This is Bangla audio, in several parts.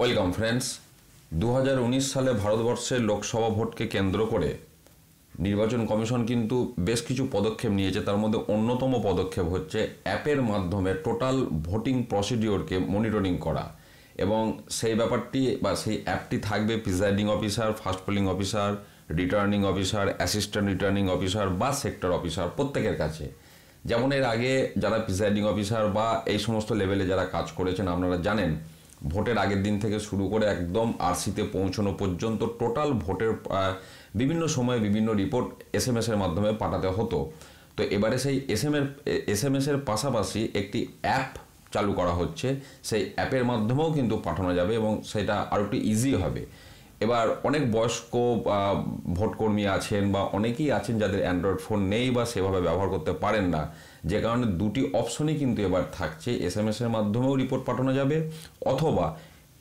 ওয়েলকাম ফ্রেন্ডস দু সালে ভারতবর্ষের লোকসভা ভোটকে কেন্দ্র করে নির্বাচন কমিশন কিন্তু বেশ কিছু পদক্ষেপ নিয়েছে তার মধ্যে অন্যতম পদক্ষেপ হচ্ছে অ্যাপের মাধ্যমে টোটাল ভোটিং প্রসিডিওরকে মনিটরিং করা এবং সেই ব্যাপারটি বা সেই অ্যাপটি থাকবে presiding officer first polling officer returning officer assistant returning officer বা সেক্টর অফিসার প্রত্যেকের কাছে যেমন এর আগে যারা প্রিজাইডিং অফিসার বা এই সমস্ত লেভেলে যারা কাজ করেছেন আপনারা জানেন ভোটের আগের দিন থেকে শুরু করে একদম আরসিতে পৌঁছানো পর্যন্ত টোটাল ভোটের বিভিন্ন সময়ে বিভিন্ন রিপোর্ট এস এম এসের মাধ্যমে পাঠাতে হতো তো এবারে সেই এস এম এর এস এম এসের পাশাপাশি একটি অ্যাপ চালু করা হচ্ছে সেই অ্যাপের মাধ্যমেও কিন্তু পাঠানো যাবে এবং সেটা আরও একটু ইজি হবে এবার অনেক বয়স্ক ভোটকর্মী আছেন বা অনেকেই আছেন যাদের অ্যান্ড্রয়েড ফোন নেই বা সেভাবে ব্যবহার করতে পারেন না যে কারণে দুটি অপশনই কিন্তু এবার থাকছে এস এম এসের মাধ্যমেও রিপোর্ট পাঠানো যাবে অথবা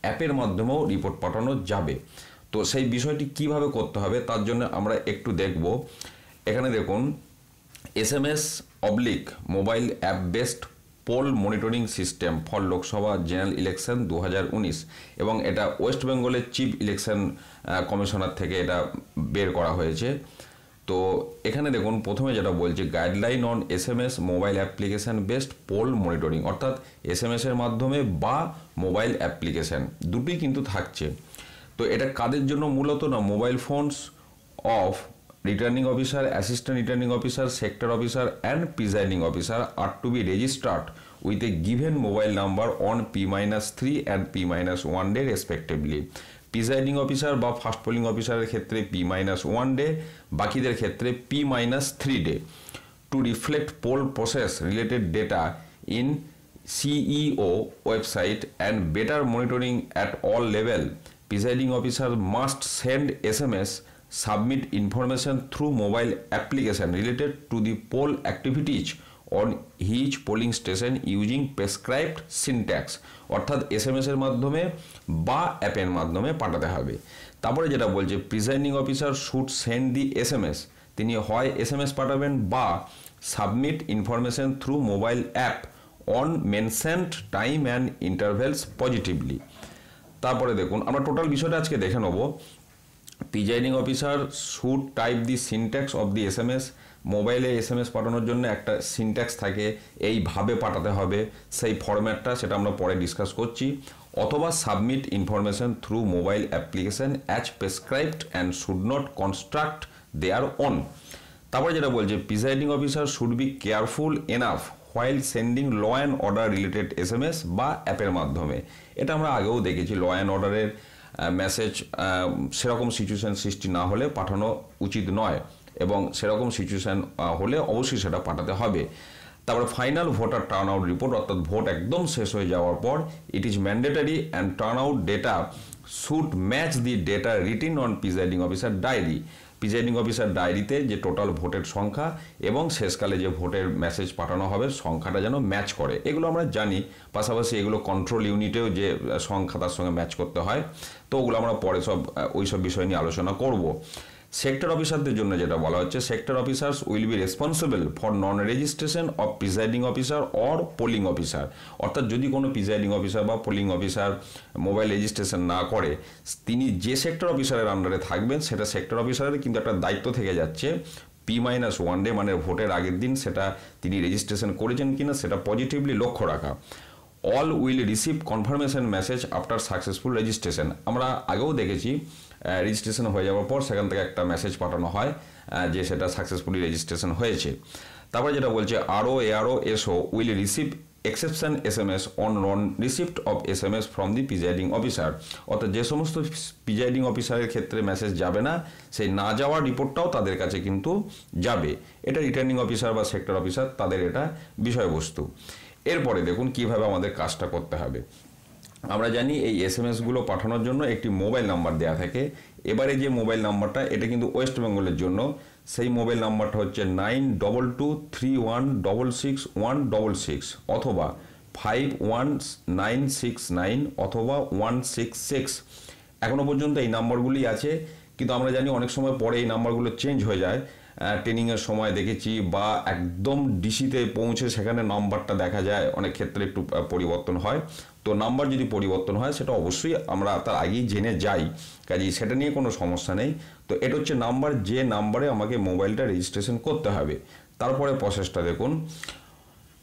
অ্যাপের মাধ্যমেও রিপোর্ট পাঠানো যাবে তো সেই বিষয়টি কিভাবে করতে হবে তার জন্য আমরা একটু দেখব এখানে দেখুন S M S oblique mobile app based poll monitoring system for Lok Sabha general election দু এবং এটা ওয়েস্ট বেঙ্গলের চিফ ইলেকশন কমিশনার থেকে এটা বের করা হয়েছে তো এখানে দেখুন প্রথমে যেটা বলছি guideline on S M S mobile application based poll monitoring অর্থাৎ এস এম এসের মাধ্যমে বা মোবাইল অ্যাপ্লিকেশান দুটোই কিন্তু থাকছে তো এটা কাদের জন্য মূলত না mobile phones of returning officer assistant returning officer sector officer and presiding officer are to be registered with a given mobile number on P minus three and P minus one day respectively presiding officer বা ফার্স্ট পোলিং অফিসারের ক্ষেত্রে পি মাইনাস ওয়ান ডে বাকিদের ক্ষেত্রে P minus three day to reflect poll process related data in CEO website and better monitoring at all level presiding officer must send S M S submit information through mobile application related to the poll activities on his polling station using prescribed syntax অর্থাৎ এম এসের মাধ্যমে বা অ্যাপের মাধ্যমে পাঠাতে হবে তারপরে যেটা বলছে presiding officer should send the S M S তিনি হয় এসএমএস পাঠাবেন বা submit information through mobile app on mentioned time and intervals positively তারপরে দেখুন আমরা টোটাল বিষয়টা আজকে দেখে নেবো presiding officer should type the syntax of the S M S মোবাইলে এস এম এস পাঠানোর জন্য একটা সিনট্যাক্স থাকে এইভাবে পাঠাতে হবে সেই ফরম্যাটটা সেটা আমরা পরে ডিসকাস করছি অথবা submit information through mobile application as prescribed and should not construct they are on তারপরে যেটা বলছে presiding officer should be careful enough while sending law and order related S M S বা অ্যাপের মাধ্যমে এটা আমরা আগেও দেখেছি ল অ্যান্ড অর্ডারের মেসেজ সেরকম সিচুয়েশান সৃষ্টি না হলে পাঠানো উচিত নয় এবং সেরকম সিচুয়েশান হলে অবশ্যই সেটা পাঠাতে হবে তারপরে final voter turn turnout report অর্থাৎ ভোট একদম শেষ হয়ে যাওয়ার পর it is mandatory and turnout data should match the data written on presiding officer diary presiding officer ডায়েরিতে যে টোটাল ভোটের সংখ্যা এবং শেষকালে যে ভোটের মেসেজ পাঠানো হবে সংখ্যাটা যেন ম্যাচ করে এগুলো আমরা জানি পাশাপাশি এগুলো কন্ট্রোল ইউনিটেও যে সংখ্যা তার সঙ্গে ম্যাচ করতে হয় তো ওগুলো আমরা পরে সব ওই সব বিষয় নিয়ে আলোচনা করব সেক্টর অফিসারদের জন্য যেটা বলা হচ্ছে sector officers will be responsible for non registration of presiding officer or polling officer অর্থাৎ যদি কোনো প্রিজাইডিং অফিসার বা পোলিং অফিসার মোবাইল রেজিস্ট্রেশন না করে তিনি যে সেক্টর অফিসারের আন্ডারে থাকবেন সেটা সেক্টর অফিসারের কিন্তু একটা দায়িত্ব থেকে যাচ্ছে পি মাইনাস ওয়ান ডে মানে ভোটের আগের দিন সেটা তিনি রেজিস্ট্রেশন করেছেন কিনা সেটা পজিটিভলি লক্ষ্য রাখা all will receive confirmation message after successful registration আমরা আগেও দেখেছি রেজিস্ট্রেশন হয়ে যাওয়ার পর সেখান থেকে একটা মেসেজ পাঠানো হয় যে সেটা সাকসেসফুলি রেজিস্ট্রেশন হয়েছে তারপরে যেটা বলছে RO A RO SO will receive exception S M S on non receipt of S M S from the presiding officer অর্থাৎ যে সমস্ত প্রিজাইডিং অফিসারের ক্ষেত্রে মেসেজ যাবে না সেই না যাওয়ার রিপোর্টটাও তাদের কাছে কিন্তু যাবে এটা রিটার্নিং অফিসার বা সেক্টর অফিসার তাদের এটা বিষয়বস্তু এরপরে দেখুন কিভাবে আমাদের কাজটা করতে হবে আমরা জানি এই এস এম এসগুলো পাঠানোর জন্য একটি মোবাইল নাম্বার দেওয়া থাকে এবারে যে মোবাইল নাম্বারটা এটা কিন্তু ওয়েস্ট বেঙ্গলের জন্য সেই মোবাইল নাম্বারটা হচ্ছে nine double two three one double six one double six অথবা five one nine six nine অথবা ওয়ান সিক্স সিক্স এখনও পর্যন্ত এই নাম্বারগুলি আছে কিন্তু আমরা জানি অনেক সময় পরে এই নাম্বারগুলো চেঞ্জ হয়ে যায় ট্রেনিংয়ের সময় দেখেছি বা একদম ডিসিতে পৌঁছে সেখানে নাম্বারটা দেখা যায় অনেক ক্ষেত্রে একটু পরিবর্তন হয় তো নাম্বার যদি পরিবর্তন হয় সেটা অবশ্যই আমরা তার আগেই জেনে যাই কাজে সেটা নিয়ে কোনো সমস্যা নেই তো এটা হচ্ছে নাম্বার যে নাম্বারে আমাকে মোবাইলটা রেজিস্ট্রেশন করতে হবে তারপরে প্রসেসটা দেখুন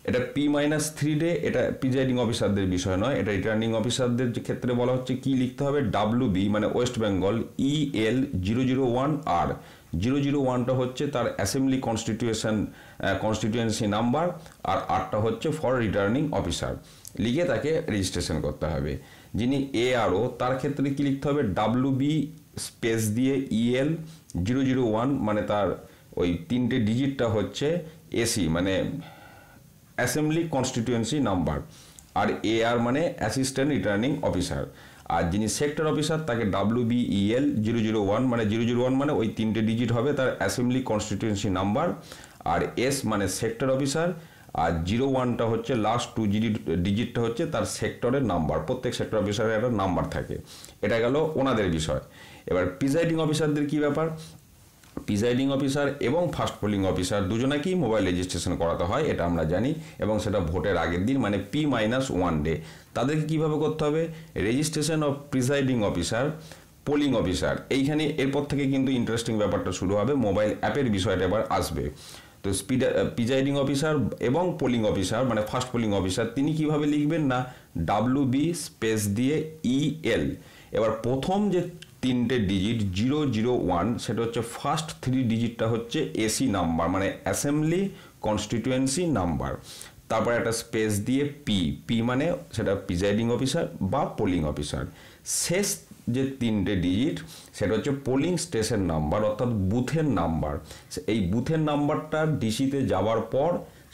এটা পি মাইনাস থ্রি ডে এটা প্রিজাইডিং অফিসারদের বিষয় নয় এটা রিটার্নিং অফিসারদের ক্ষেত্রে বলা হচ্ছে কি লিখতে হবে ডাব্লু বি মানে West Bengal E L zero zero one আর জিরো জিরো ওয়ানটা হচ্ছে তার অ্যাসেম্বলি কনস্টিটিউশন কনস্টিটিউয়েন্সি নাম্বার আর আটটা হচ্ছে ফর রিটার্নিং অফিসার লিখে তাকে রেজিস্ট্রেশন করতে হবে যিনি এ আরও তার ক্ষেত্রে কি লিখতে হবে ডাব্লু বি স্পেস দিয়ে ইএল জিরো জিরো ওয়ান মানে তার ওই তিনটে ডিজিটটা হচ্ছে এসি মানে অ্যাসেম্বলি কনস্টিটিউয়েন্সি নাম্বার আর এ আর মানে অ্যাসিস্ট্যান্ট রিটার্নিং অফিসার আর যিনি সেক্টর অফিসার তাকে W EL zero zero one মানে জিরো জিরো ওয়ান মানে ওই তিনটে ডিজিট হবে তার অ্যাসেম্বলি কনস্টিটিউয়েন্সি নাম্বার আর এস মানে সেক্টর অফিসার আর জিরো ওয়ানটা হচ্ছে লাস্ট টু জিডি ডিজিটটা হচ্ছে তার সেক্টরের নাম্বার প্রত্যেক সেক্টর অফিসারের একটা নাম্বার থাকে এটা গেল ওনাদের বিষয় এবার প্রিজাইডিং অফিসারদের কি ব্যাপার প্রিজাইডিং অফিসার এবং ফার্স্ট পোলিং অফিসার দুজনাকেই মোবাইল রেজিস্ট্রেশন করাতে হয় এটা আমরা জানি এবং সেটা ভোটের আগের দিন মানে পি মাইনাস ওয়ান ডে তাদেরকে কীভাবে করতে হবে registration of presiding officer polling officer এইখানে এরপর থেকে কিন্তু ইন্টারেস্টিং ব্যাপারটা শুরু হবে মোবাইল অ্যাপের বিষয়টা এবার আসবে তো প্রিজাইডিং অফিসার uh, এবং পোলিং অফিসার মানে ফার্স্ট পোলিং অফিসার তিনি কিভাবে লিখবেন না ডাব্লু বি স্পেস দিয়ে ই e এল এবার প্রথম যে তিনটে ডিজিট জিরো জিরো ওয়ান সেটা হচ্ছে ফার্স্ট থ্রি ডিজিটটা হচ্ছে এসি নাম্বার মানে অ্যাসেম্বলি কনস্টিটুয়েন্সি নাম্বার তারপর একটা স্পেস দিয়ে পি পি মানে সেটা প্রিজাইডিং অফিসার বা পোলিং অফিসার শেষ যে তিনটে ডিজিট সেটা হচ্ছে পোলিং স্টেশন নাম্বার অর্থাৎ বুথের নাম্বার এই বুথের নাম্বারটা ডিসিতে যাওয়ার পর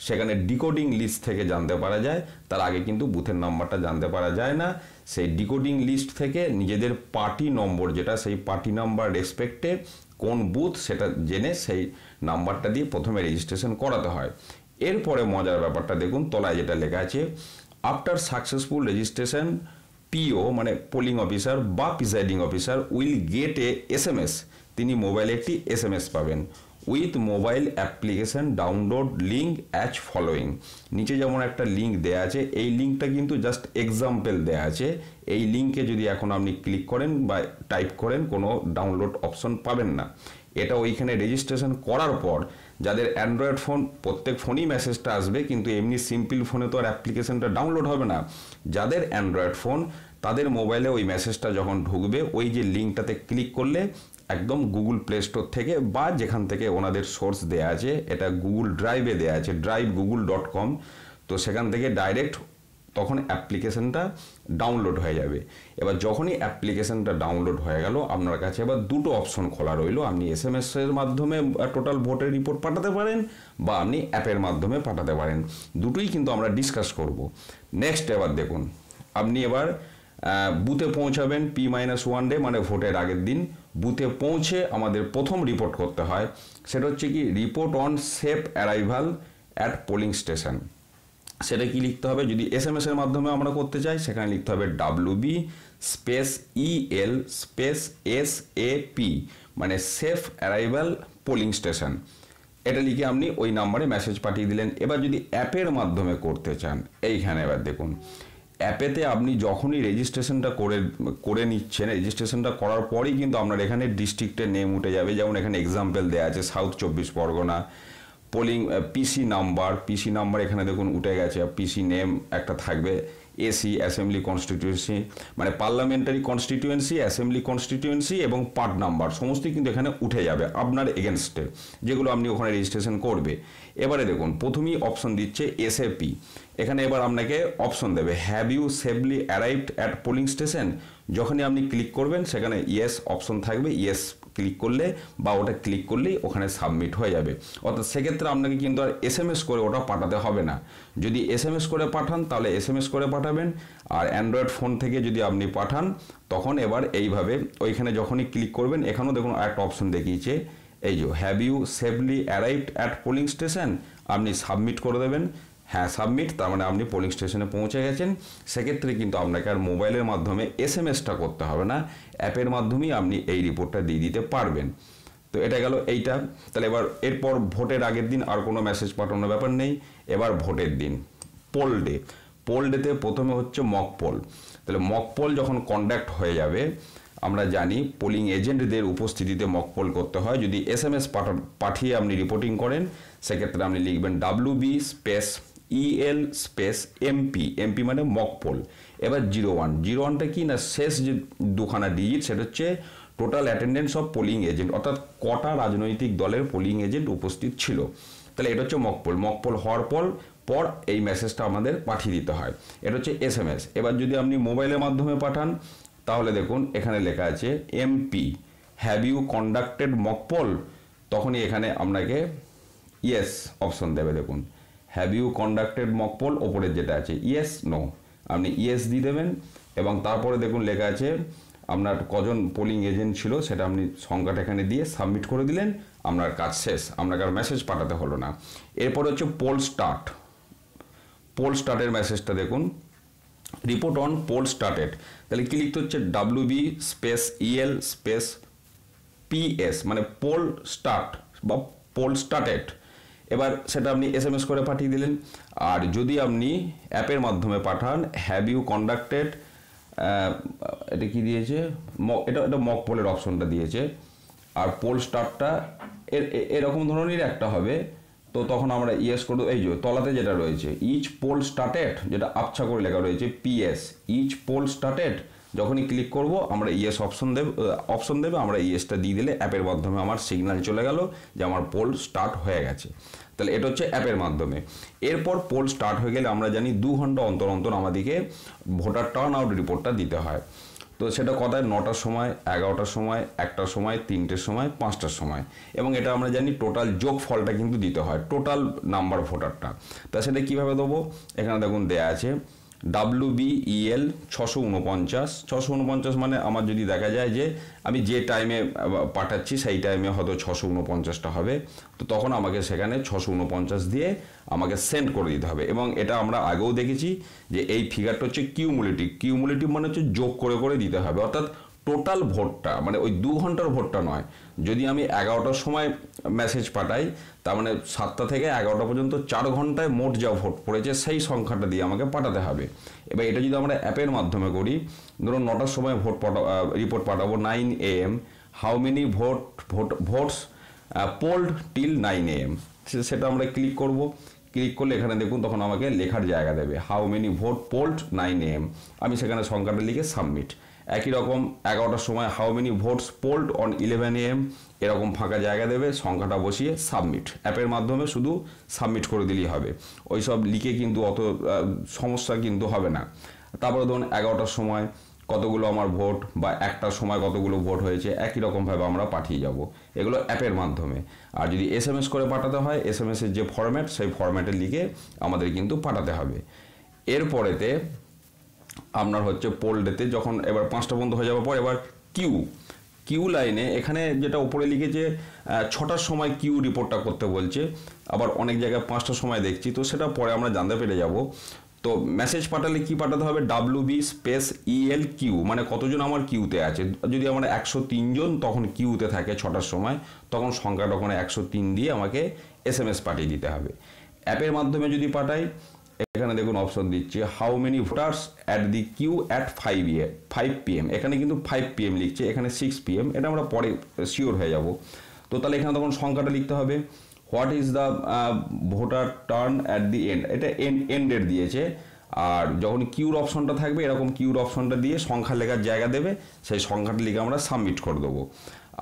সেখানে ডিকোডিং লিস্ট থেকে জানতে পারা যায় তার আগে কিন্তু বুথের নাম্বারটা জানতে পারা যায় না সেই ডিকোডিং লিস্ট থেকে নিজেদের পার্টি নম্বর যেটা সেই পার্টি নাম্বার রেসপেক্টে কোন বুথ সেটা জেনে সেই নাম্বারটা দিয়ে প্রথমে রেজিস্ট্রেশন করাতে হয় এরপরে মজার ব্যাপারটা দেখুন তলায় যেটা লেখা আছে আফটার সাকসেসফুল রেজিস্ট্রেশন পিও মানে পোলিং অফিসার বা presiding officer will get a S M S তিনি মোবাইলে একটি এস এম এস পাবেন with mobile application download link as following নিচে যেমন একটা লিঙ্ক দেয়া আছে এই লিঙ্কটা কিন্তু জাস্ট এক্সাম্পল দেয়া আছে এই লিঙ্কে যদি এখন আপনি ক্লিক করেন বা টাইপ করেন কোনো ডাউনলোড অপশন পাবেন না এটা ওইখানে রেজিস্ট্রেশন করার পর যাদের অ্যান্ড্রয়েড ফোন প্রত্যেক ফোনই মেসেজটা আসবে কিন্তু এমনি সিম্পল ফোনে তো আর অ্যাপ্লিকেশনটা ডাউনলোড হবে না যাদের অ্যান্ড্রয়েড ফোন তাদের মোবাইলে ওই মেসেজটা যখন ঢুকবে ওই যে লিঙ্কটাতে ক্লিক করলে একদম গুগল প্লে স্টোর থেকে বা যেখান থেকে ওনাদের সোর্স দেয়া আছে এটা গুগল ড্রাইভে দেয়া আছে ড্রাইভ গুগল ডট কম তো সেখান থেকে ডাইরেক্ট তখন অ্যাপ্লিকেশনটা ডাউনলোড হয়ে যাবে এবার যখনই অ্যাপ্লিকেশনটা ডাউনলোড হয়ে গেল আপনার কাছে এবার দুটো অপশন খোলা রইল আপনি এস এম এসের মাধ্যমে টোটাল ভোটের রিপোর্ট পাঠাতে পারেন বা আপনি অ্যাপের মাধ্যমে পাঠাতে পারেন দুটোই কিন্তু আমরা ডিসকাস করব নেক্সট এবার দেখুন আপনি এবার বুথে পৌঁছাবেন পি মাইনাস ওয়ান ডে মানে ভোটের আগের দিন বুথে পৌঁছে আমাদের প্রথম রিপোর্ট করতে হয় সেটা হচ্ছে কি report on safe arrival at polling station সেটা কি লিখতে হবে যদি এস এম এর মাধ্যমে আমরা করতে চাই সেখানে লিখতে হবে WB B space EL space S A P মানে সেফ অ্যারাইভাল পোলিং স্টেশন এটা লিখে আপনি ওই নাম্বারে মেসেজ পাঠিয়ে দিলেন এবার যদি অ্যাপের মাধ্যমে করতে চান এইখানে এবার দেখুন অ্যাপেতে আপনি যখনই রেজিস্ট্রেশনটা করে করে নিচ্ছেন রেজিস্ট্রেশনটা করার পরই কিন্তু আপনার এখানে ডিস্ট্রিক্টের নেম উঠে যাবে যেমন এখানে এক্সাম্পল দেওয়া আছে সাউথ চব্বিশ Pargana polling PC number PC number এখানে দেখুন উঠে গেছে পিসি নেম একটা থাকবে এসি অ্যাসেম্বলি কনস্টিটিউয়েন্সি মানে পার্লামেন্টারি কনস্টিটিউয়েন্সি অ্যাসেম্বলি কনস্টিটিউয়েন্সি এবং পার্ট নাম্বার সমস্ত কিন্তু এখানে উঠে যাবে আপনার এগেনস্টে যেগুলো আপনি ওখানে রেজিস্ট্রেশন করবে এবারে দেখুন প্রথমেই অপশন দিচ্ছে এস এখানে এবার আপনাকে অপশন দেবে have you safely arrived at polling station যখনই আপনি ক্লিক করবেন সেখানে ইয়েস অপশন থাকবে ইয়েস ক্লিক করলে বা ওটা ক্লিক করলেই ওখানে সাবমিট হয়ে যাবে অর্থাৎ সেক্ষেত্রে আপনাকে কিন্তু আর এস করে ওটা পাঠাতে হবে না যদি এস করে পাঠান তাহলে এস করে পাঠাবেন আর অ্যান্ড্রয়েড ফোন থেকে যদি আপনি পাঠান তখন এবার এইভাবে ওইখানে যখনই ক্লিক করবেন এখানেও দেখুন একটা অপশন দেখিয়েছে এই যে have you safely arrived at polling station আপনি সাবমিট করে দেবেন হ্যাঁ সাবমিট তার মানে আপনি পোলিং স্টেশনে পৌঁছে গেছেন সেক্ষেত্রে কিন্তু আপনাকে আর মোবাইলের মাধ্যমে এস এম এসটা করতে হবে না অ্যাপের মাধ্যমেই আপনি এই রিপোর্টটা দিয়ে দিতে পারবেন তো এটা গেল এইটা তাহলে এবার এরপর ভোটের আগের দিন আর কোনো মেসেজ পাঠানোর ব্যাপার নেই এবার ভোটের দিন পোল ডে পোল ডেতে প্রথমে হচ্ছে মক পোল তাহলে মক পোল যখন কন্ডাক্ট হয়ে যাবে আমরা জানি পোলিং এজেন্টদের উপস্থিতিতে মক পোল করতে হয় যদি এস এম এস পাঠিয়ে আপনি রিপোর্টিং করেন সেক্ষেত্রে আপনি লিখবেন W B space EL space MP MP মানে মকপোল এবার জিরো ওয়ান জিরো ওয়ানটা কি না শেষ যে দুখানা ডিজিট সেটা হচ্ছে total attendance of polling agent অর্থাৎ কটা রাজনৈতিক দলের পোলিং এজেন্ট উপস্থিত ছিল তাহলে এটা হচ্ছে মকপোল মকপোল হওয়ার পর পর এই মেসেজটা আমাদের পাঠিয়ে দিতে হয় এটা হচ্ছে এস এম এস এবার যদি আপনি মোবাইলের মাধ্যমে পাঠান তাহলে দেখুন এখানে লেখা আছে MP have you conducted mock poll তখনই এখানে আপনাকে ইয়েস অপশন দেবে দেখুন have you conducted mock poll ওপরের যেটা আছে ইয়েস নো আপনি ইয়েস দিয়ে দেবেন এবং তারপরে দেখুন লেখা আছে আপনার কজন পোলিং এজেন্ট ছিল সেটা আপনি সংখ্যাটা এখানে দিয়ে সাবমিট করে দিলেন আপনার কাজ শেষ আপনাকে আর মেসেজ পাঠাতে হলো না এরপর হচ্ছে পোল স্টার্ট পোল স্টার্টের মেসেজটা দেখুন রিপোর্ট অন পোল স্টার্টেড তাহলে কি লিখতে হচ্ছে W B space EL space PS মানে পোল স্টার্ট বা পোল স্টার্টেড এবার সেটা আপনি এস এম এস করে পাঠিয়ে দিলেন আর যদি আপনি অ্যাপের মাধ্যমে পাঠান হ্যাভ ইউ কন্ডাক্টেড এটা কি দিয়েছে এটা এটা মক পোলের অপশনটা দিয়েছে আর পোল স্টারটা এরকম ধরনের একটা হবে তো তখন আমরা ইয়েস করবো এই যে তলাতে যেটা রয়েছে ইচ পোল স্টার্টেড যেটা আবছা করে লেখা রয়েছে পিএস ইচ পোল স্টার্টেড যখনই ক্লিক করব আমরা ইয়েস অপশন দেব অপশন দেবে আমরা ইয়েসটা দিয়ে দিলে অ্যাপের মাধ্যমে আমার সিগন্যাল চলে গেল যে আমার পোল স্টার্ট হয়ে গেছে তাহলে এটা হচ্ছে অ্যাপের মাধ্যমে এরপর পোল স্টার্ট হয়ে গেলে আমরা জানি দু ঘন্টা অন্তর অন্তর আমাদেরকে ভোটার টার্ন আউট রিপোর্টটা দিতে হয় তো সেটা কথায় নটার সময় এগারোটার সময় একটার সময় তিনটের সময় পাঁচটার সময় এবং এটা আমরা জানি টোটাল যোগ ফলটা কিন্তু দিতে হয় টোটাল নাম্বার ভোটারটা তা সেটা কীভাবে দেবো এখানে দেখুন দেয়া আছে ডাব্লু বি e ছশো উনপঞ্চাশ ছশো উনপঞ্চাশ মানে আমার যদি দেখা যায় যে আমি যে টাইমে পাঠাচ্ছি সেই টাইমে হয়তো ছশো উনপঞ্চাশটা হবে তো তখন আমাকে সেখানে ছশো উনপঞ্চাশ দিয়ে আমাকে সেন্ড করে দিতে হবে এবং এটা আমরা আগেও দেখেছি যে এই ফিগারটা হচ্ছে কিউমুলেটিভ কিউমুলেটিভ মানে হচ্ছে যোগ করে করে দিতে হবে অর্থাৎ টোটাল ভোটটা মানে ওই দু ঘন্টার ভোটটা নয় যদি আমি এগারোটার সময় মেসেজ পাঠাই তার মানে সাতটা থেকে এগারোটা পর্যন্ত চার ঘন্টায় মোট যা ভোট পড়েছে সেই সংখ্যাটা দিয়ে আমাকে পাঠাতে হবে এবার এটা যদি আমরা অ্যাপের মাধ্যমে করি ধরুন নটার সময় ভোট পাঠা রিপোর্ট পাঠাবো nine A M how many vote vote votes polled till nine A M সেটা আমরা ক্লিক করব ক্লিক করলে এখানে দেখুন তখন আমাকে লেখার জায়গা দেবে how many vote polled nine A M আমি সেখানে সংখ্যাটা লিখে সাবমিট একই রকম এগারোটার সময় how many votes polled on eleven M এরকম ফাঁকা জায়গা দেবে সংখ্যাটা বসিয়ে সাবমিট অ্যাপের মাধ্যমে শুধু সাবমিট করে দিলেই হবে ওই সব লিখে কিন্তু অত সমস্যা কিন্তু হবে না তারপরে ধরুন এগারোটার সময় কতগুলো আমার ভোট বা একটার সময় কতগুলো ভোট হয়েছে একই রকমভাবে আমরা পাঠিয়ে যাব এগুলো অ্যাপের মাধ্যমে আর যদি এস এম এস করে পাঠাতে হয় এস এম এসের যে ফরম্যাট সেই ফরম্যাটে লিখে আমাদের কিন্তু পাঠাতে হবে এরপরেতে আপনার হচ্ছে পোল ডেতে যখন এবার পাঁচটা বন্ধ হয়ে যাওয়ার পর এবার কিউ কিউ লাইনে এখানে যেটা ওপরে লিখেছে ছটার সময় কিউ রিপোর্টটা করতে বলছে আবার অনেক জায়গায় পাঁচটার সময় দেখছি তো সেটা পরে আমরা জানতে পেরে যাব তো মেসেজ পাঠালে কি পাঠাতে হবে W B space EL Q মানে কতজন আমার কিউতে আছে যদি আমার একশো তিনজন তখন কিউতে থাকে ছটার সময় তখন সংখ্যাটা ওখানে একশো তিন দিয়ে আমাকে এস এম এস পাঠিয়ে দিতে হবে অ্যাপের মাধ্যমে যদি পাঠাই এখানে দেখুন অপশন দিচ্ছি how many voters at the queue at five A five PM এখানে কিন্তু ফাইভ পিএম লিখছে এখানে সিক্স পিএম এটা আমরা পরে শিওর হয়ে যাব তো তাহলে এখানে তখন সংখ্যাটা লিখতে হবে what is the voter turn at the end এটা এন্ড এন্ডের দিয়েছে আর যখন কিউর অপশনটা থাকবে এরকম কিউর অপশনটা দিয়ে সংখ্যা লেখার জায়গা দেবে সেই সংখ্যাটা লিখে আমরা সাবমিট করে দেবো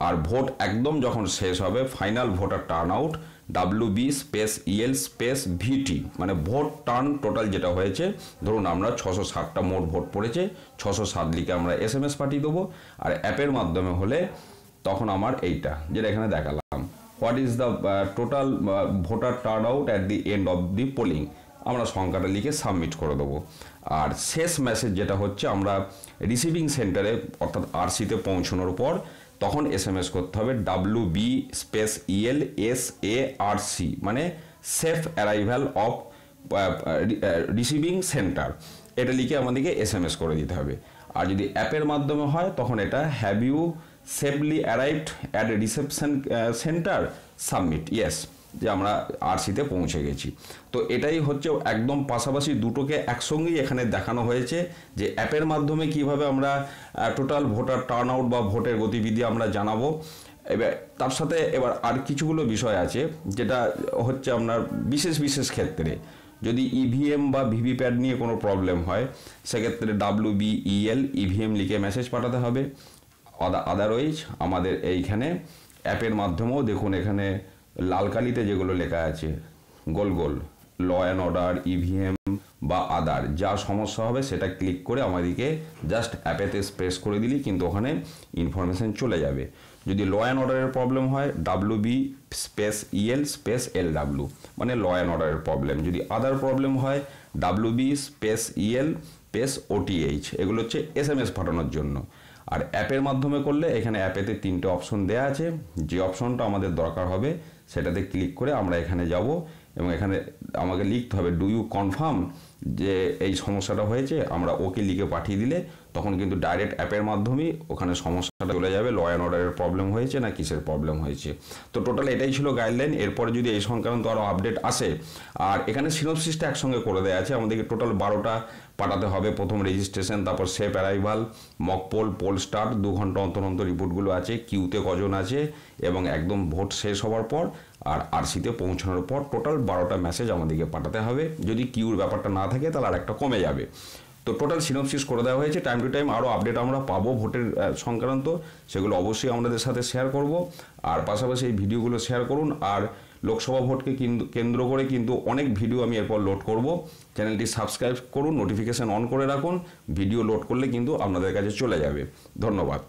আর ভোট একদম যখন শেষ হবে final voter turn out W B space EL space VT মানে ভোট টার্ন টোটাল যেটা হয়েছে ধরুন আমরা ছশো সাতটা মোট ভোট পড়েছে ছশো সাত লিখে আমরা এস এম এস পাঠিয়ে দেবো আর অ্যাপের মাধ্যমে হলে তখন আমার এইটা যেটা এখানে দেখালাম what is the total voter turn out at the end of the polling আমরা সংখ্যাটা লিখে সাবমিট করে দেবো আর শেষ মেসেজ যেটা হচ্ছে আমরা রিসিভিং সেন্টারে অর্থাৎ আরসিতে পৌঁছানোর পর তখন এস এম এস করতে হবে W B space EL S A R C মানে safe arrival of receiving centre এটা লিখে আমাদেরকে এস এম এস করে দিতে হবে আর যদি অ্যাপের মাধ্যমে হয় তখন এটা have you safely arrived at reception centre submit yes যে আমরা আরসিতে পৌঁছে গেছি তো এটাই হচ্ছে একদম পাশাপাশি দুটোকে একসঙ্গেই এখানে দেখানো হয়েছে যে অ্যাপের মাধ্যমে কিভাবে আমরা টোটাল ভোটার টার্ন আউট বা ভোটের গতিবিধি আমরা জানাবো এবার তার সাথে এবার আর কিছুগুলো বিষয় আছে যেটা হচ্ছে আপনার বিশেষ বিশেষ ক্ষেত্রে যদি ইভিএম e বা ভিভিপ্যাড নিয়ে কোনো প্রবলেম হয় সেক্ষেত্রে ডাব্লু বিএল ইভিএম লিখে মেসেজ পাঠাতে হবে আদারওয়াইজ আমাদের এইখানে অ্যাপের মাধ্যমেও দেখুন এখানে লালকালিতে যেগুলো লেখা আছে গোল গোল ল অ্যান্ড অর্ডার ইভিএম বা আদার যা সমস্যা হবে সেটা ক্লিক করে আমাদেরকে জাস্ট অ্যাপেতে স্প্রেস করে দিলি কিন্তু ওখানে ইনফরমেশান চলে যাবে যদি ল অ্যান্ড অর্ডারের প্রবলেম হয় W B space EL space L W মানে ল অ্যান্ড অর্ডারের প্রবলেম যদি আদার প্রবলেম হয় W B space EL space OTH এগুলো হচ্ছে এস এম এস পাঠানোর জন্য আর অ্যাপের মাধ্যমে করলে এখানে অ্যাপেতে তিনটে অপশন দেওয়া আছে যে অপশনটা আমাদের দরকার হবে সেটাতে ক্লিক করে আমরা এখানে যাব এবং এখানে আমাকে লিখতে হবে ডু ইউ কনফার্ম যে এই সমস্যাটা হয়েছে আমরা ওকে লিখে পাঠিয়ে দিলে তখন কিন্তু ডাইরেক্ট অ্যাপের মাধ্যমেই ওখানে সমস্যাটা চলে যাবে ল অ্যান্ড অর্ডারের প্রবলেম হয়েছে না কিসের প্রবলেম হয়েছে তো টোটাল এটাই ছিল গাইডলাইন এরপরে যদি এই সংক্রান্ত আরও আপডেট আসে আর এখানে সিনোপসিসটা একসঙ্গে করে দেওয়া আছে আমাদেরকে টোটাল বারোটা পাঠাতে হবে প্রথম রেজিস্ট্রেশন তারপর safe arrival mock poll poll start দু ঘন্টা অন্তর অন্তর রিপোর্টগুলো আছে কিউতে কজন আছে এবং একদম ভোট শেষ হওয়ার পর আর আরসিতে পৌঁছানোর পর টোটাল বারোটা মেসেজ আমাদেরকে পাঠাতে হবে যদি কিউর ব্যাপারটা না থাকে তাহলে আর একটা কমে যাবে তো টোটাল সিনপসিস করে দেওয়া হয়েছে টাইম টু টাইম আরও আপডেট আমরা পাবো ভোটের সংক্রান্ত সেগুলো অবশ্যই আমাদের সাথে শেয়ার করব আর পাশাপাশি এই ভিডিওগুলো শেয়ার করুন আর লোকসভা ভোটকে কেন্দ্র করে কিন্তু অনেক ভিডিও আমি এরপর লোড করব চ্যানেলটি সাবস্ক্রাইব করুন নোটিফিকেশান অন করে রাখুন ভিডিও লোড করলে কিন্তু আপনাদের কাছে চলে যাবে ধন্যবাদ